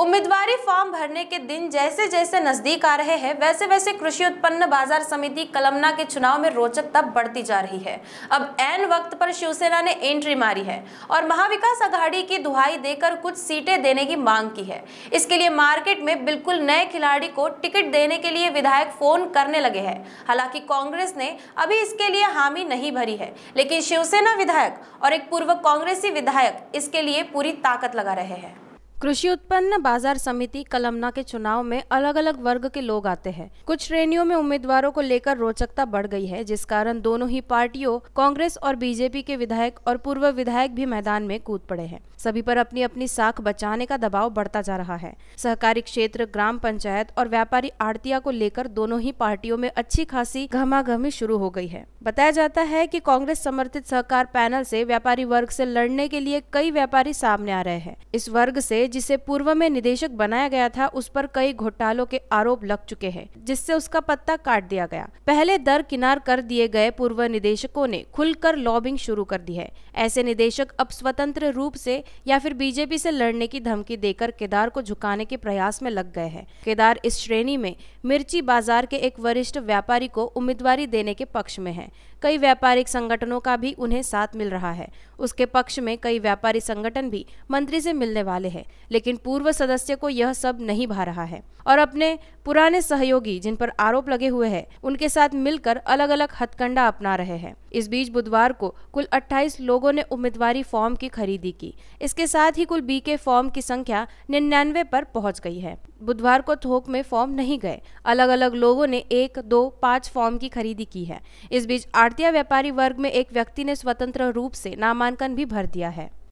उम्मीदवारी फॉर्म भरने के दिन जैसे जैसे नजदीक आ रहे हैं वैसे वैसे कृषि उत्पन्न बाजार समिति कलमना के चुनाव में रोचकता बढ़ती जा रही है अब एन वक्त पर शिवसेना ने एंट्री मारी है और महाविकास अघाड़ी की दुहाई देकर कुछ सीटें देने की मांग की है इसके लिए मार्केट में बिल्कुल नए खिलाड़ी को टिकट देने के लिए विधायक फोन करने लगे है हालांकि कांग्रेस ने अभी इसके लिए हामी नहीं भरी है लेकिन शिवसेना विधायक और एक पूर्व कांग्रेसी विधायक इसके लिए पूरी ताकत लगा रहे हैं कृषि उत्पन्न बाजार समिति कलमना के चुनाव में अलग अलग वर्ग के लोग आते हैं कुछ श्रेणियों में उम्मीदवारों को लेकर रोचकता बढ़ गई है जिस कारण दोनों ही पार्टियों कांग्रेस और बीजेपी के विधायक और पूर्व विधायक भी मैदान में कूद पड़े हैं सभी पर अपनी अपनी साख बचाने का दबाव बढ़ता जा रहा है सहकारी क्षेत्र ग्राम पंचायत और व्यापारी आड़तिया को लेकर दोनों ही पार्टियों में अच्छी खासी घमाघमी शुरू हो गई है बताया जाता है कि कांग्रेस समर्थित सहकार पैनल से व्यापारी वर्ग से लड़ने के लिए कई व्यापारी सामने आ रहे हैं इस वर्ग से जिसे पूर्व में निदेशक बनाया गया था उस पर कई घोटालों के आरोप लग चुके हैं जिससे उसका पत्ता काट दिया गया पहले दर किनार कर दिए गए पूर्व निदेशकों ने खुलकर लॉबिंग शुरू कर दी है ऐसे निदेशक अब स्वतंत्र रूप से या फिर बीजेपी से लड़ने की धमकी देकर केदार को झुकाने के प्रयास में लग गए हैं केदार इस श्रेणी में मिर्ची बाजार के एक वरिष्ठ व्यापारी को उम्मीदवारी देने के पक्ष में है कई व्यापारिक संगठनों का भी उन्हें साथ मिल रहा है उसके पक्ष में कई व्यापारी संगठन भी मंत्री से मिलने वाले हैं लेकिन पूर्व सदस्य को यह सब नहीं भा रहा है और अपने पुराने सहयोगी जिन पर आरोप लगे हुए हैं उनके साथ मिलकर अलग अलग हथकंडा अपना रहे हैं इस बीच बुधवार को कुल 28 लोगों ने उम्मीदवारी फॉर्म की खरीदी की इसके साथ ही कुल बी के फॉर्म की संख्या निन्यानवे पर पहुंच गई है बुधवार को थोक में फॉर्म नहीं गए अलग अलग लोगों ने एक दो पाँच फॉर्म की खरीदी की है इस बीच आड़तिया व्यापारी वर्ग में एक व्यक्ति ने स्वतंत्र रूप से नाम नामांकन भी भर दिया है